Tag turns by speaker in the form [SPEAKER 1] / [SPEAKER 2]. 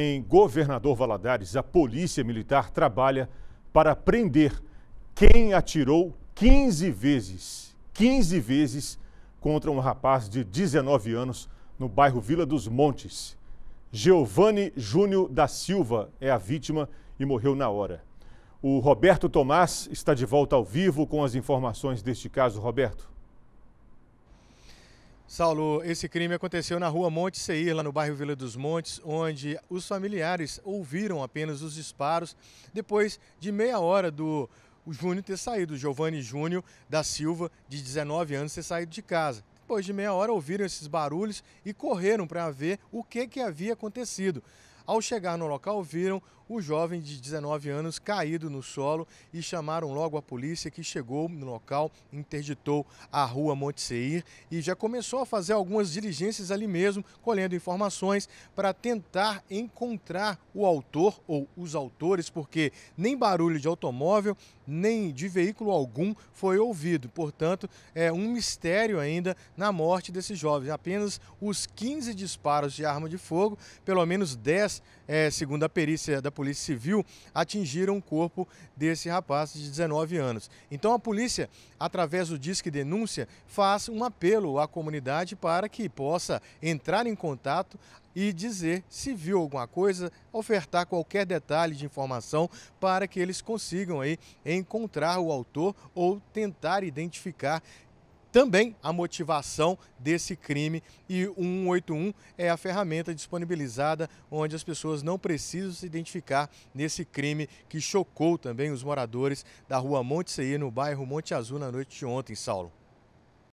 [SPEAKER 1] Em Governador Valadares, a Polícia Militar trabalha para prender quem atirou 15 vezes, 15 vezes contra um rapaz de 19 anos no bairro Vila dos Montes. Giovanni Júnior da Silva é a vítima e morreu na hora. O Roberto Tomás está de volta ao vivo com as informações deste caso, Roberto.
[SPEAKER 2] Saulo, esse crime aconteceu na rua Monte Seir, lá no bairro Vila dos Montes, onde os familiares ouviram apenas os disparos depois de meia hora do Júnior ter saído, Giovanni Júnior da Silva, de 19 anos, ter saído de casa. Depois de meia hora ouviram esses barulhos e correram para ver o que, que havia acontecido. Ao chegar no local, viram o jovem de 19 anos caído no solo e chamaram logo a polícia que chegou no local, interditou a rua Monteseir e já começou a fazer algumas diligências ali mesmo, colhendo informações para tentar encontrar o autor ou os autores, porque nem barulho de automóvel, nem de veículo algum foi ouvido. Portanto, é um mistério ainda na morte desse jovem. Apenas os 15 disparos de arma de fogo, pelo menos 10 mas, é, segundo a perícia da Polícia Civil, atingiram o corpo desse rapaz de 19 anos. Então, a polícia, através do Disque Denúncia, faz um apelo à comunidade para que possa entrar em contato e dizer se viu alguma coisa, ofertar qualquer detalhe de informação para que eles consigam aí encontrar o autor ou tentar identificar também a motivação desse crime e o 181 é a ferramenta disponibilizada onde as pessoas não precisam se identificar nesse crime que chocou também os moradores da rua Monte Ceia, no bairro Monte Azul, na noite de ontem, Saulo.